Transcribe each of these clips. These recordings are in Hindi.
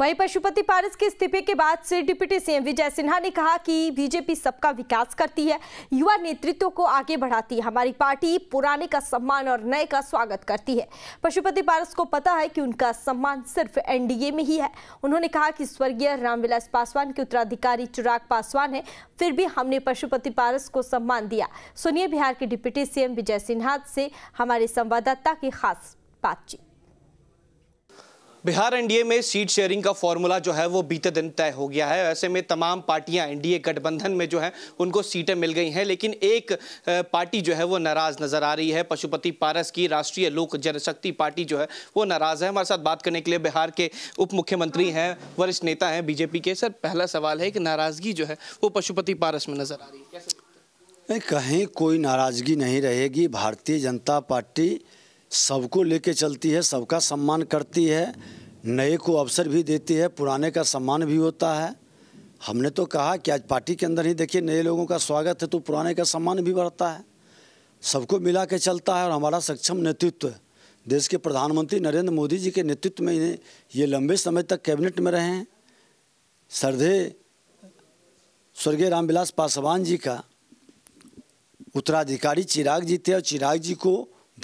वहीं पशुपति पारस के इस्तीफे के बाद से डिप्टी सीएम विजय सिन्हा ने कहा कि बीजेपी सबका विकास करती है युवा नेतृत्व को आगे बढ़ाती है हमारी पार्टी पुराने का सम्मान और नए का स्वागत करती है पशुपति पारस को पता है कि उनका सम्मान सिर्फ एनडीए में ही है उन्होंने कहा कि स्वर्गीय रामविलास पासवान के उत्तराधिकारी चिराग पासवान है फिर भी हमने पशुपति पारस को सम्मान दिया सुनिए बिहार के डिप्टी सीएम विजय सिन्हा से हमारे संवाददाता की खास बातचीत बिहार एनडीए में सीट शेयरिंग का फॉर्मूला जो है वो बीते दिन तय हो गया है ऐसे में तमाम पार्टियां एनडीए गठबंधन में जो है उनको सीटें मिल गई हैं लेकिन एक पार्टी जो है वो नाराज नजर आ रही है पशुपति पारस की राष्ट्रीय लोक जनशक्ति पार्टी जो है वो नाराज है हमारे साथ बात करने के लिए बिहार के उप मुख्यमंत्री हैं वरिष्ठ नेता हैं बीजेपी के सर पहला सवाल है कि नाराजगी जो है वो पशुपति पारस में नजर आ रही है कहीं कोई नाराजगी नहीं रहेगी भारतीय जनता पार्टी सबको लेके चलती है सबका सम्मान करती है नए को अवसर भी देती है पुराने का सम्मान भी होता है हमने तो कहा कि आज पार्टी के अंदर ही देखिए नए लोगों का स्वागत है तो पुराने का सम्मान भी बढ़ता है सबको मिला के चलता है और हमारा सक्षम नेतृत्व देश के प्रधानमंत्री नरेंद्र मोदी जी के नेतृत्व में ये लंबे समय तक कैबिनेट में रहे हैं श्रद्धे स्वर्गीय रामविलास पासवान जी का उत्तराधिकारी चिराग जी थे और चिराग जी को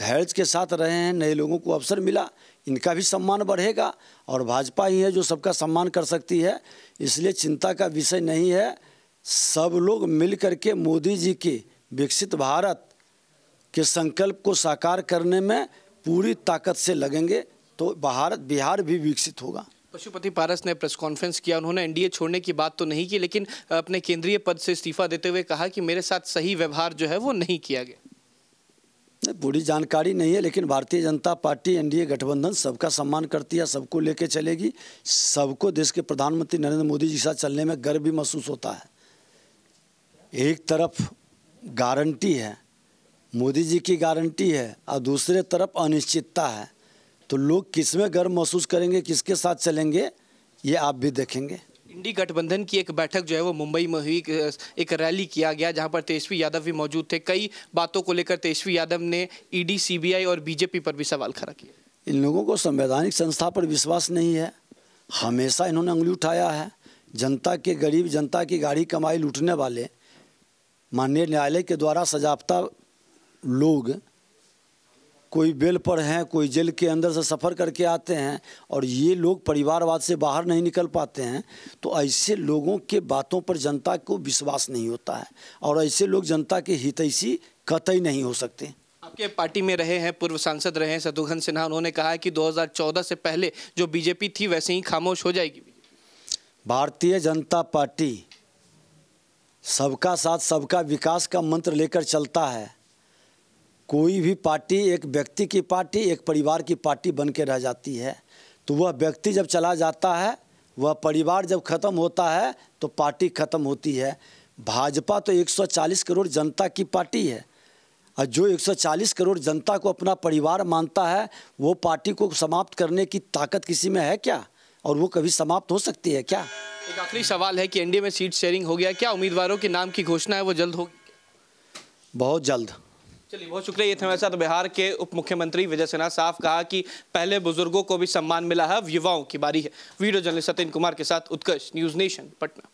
धैर्य के साथ रहे हैं नए लोगों को अवसर मिला इनका भी सम्मान बढ़ेगा और भाजपा ही है जो सबका सम्मान कर सकती है इसलिए चिंता का विषय नहीं है सब लोग मिल करके मोदी जी के विकसित भारत के संकल्प को साकार करने में पूरी ताकत से लगेंगे तो भारत बिहार भी विकसित होगा पशुपति पारस ने प्रेस कॉन्फ्रेंस किया उन्होंने एनडीए छोड़ने की बात तो नहीं की लेकिन अपने केंद्रीय पद से इस्तीफा देते हुए कहा कि मेरे साथ सही व्यवहार जो है वो नहीं किया गया पूरी जानकारी नहीं है लेकिन भारतीय जनता पार्टी एनडीए गठबंधन सबका सम्मान करती है सबको लेके चलेगी सबको देश के प्रधानमंत्री नरेंद्र मोदी जी के साथ चलने में गर्व भी महसूस होता है एक तरफ गारंटी है मोदी जी की गारंटी है और दूसरे तरफ अनिश्चितता है तो लोग किस में गर्व महसूस करेंगे किसके साथ चलेंगे ये आप भी देखेंगे इंडी गठबंधन की एक बैठक जो है वो मुंबई में हुई एक रैली किया गया जहां पर तेजस्वी यादव भी मौजूद थे कई बातों को लेकर तेजस्वी यादव ने ईडी सीबीआई और बीजेपी पर भी सवाल खड़ा किया इन लोगों को संवैधानिक संस्था पर विश्वास नहीं है हमेशा इन्होंने उंगली उठाया है जनता के गरीब जनता की गाड़ी कमाई लूटने वाले माननीय न्यायालय के द्वारा सजाप्ता लोग कोई बेल पर हैं कोई जेल के अंदर से सफ़र करके आते हैं और ये लोग परिवारवाद से बाहर नहीं निकल पाते हैं तो ऐसे लोगों के बातों पर जनता को विश्वास नहीं होता है और ऐसे लोग जनता के हितैषी कतई नहीं हो सकते आपके पार्टी में रहे हैं पूर्व सांसद रहे हैं शत्रुघ्न सिन्हा उन्होंने कहा है कि 2014 से पहले जो बीजेपी थी वैसे ही खामोश हो जाएगी भारतीय जनता पार्टी सबका साथ सबका विकास का मंत्र लेकर चलता है कोई भी पार्टी एक व्यक्ति की पार्टी एक परिवार की पार्टी बन के रह जाती है तो वह व्यक्ति जब चला जाता है वह परिवार जब खत्म होता है तो पार्टी खत्म होती है भाजपा तो 140 करोड़ जनता की पार्टी है और जो 140 करोड़ जनता को अपना परिवार मानता है वो पार्टी को समाप्त करने की ताकत किसी में है क्या और वो कभी समाप्त हो सकती है क्या एक आखिरी सवाल है कि एनडीए में सीट शेयरिंग हो गया क्या उम्मीदवारों के नाम की घोषणा है वो जल्द होगी बहुत जल्द चलिए बहुत शुक्रिया ये थे हमारे साथ बिहार के उप मुख्यमंत्री विजय सिन्हा साफ कहा कि पहले बुजुर्गों को भी सम्मान मिला है युवाओं की बारी है वीडियो जर्नलिस्ट सतीन कुमार के साथ उत्कर्ष न्यूज नेशन पटना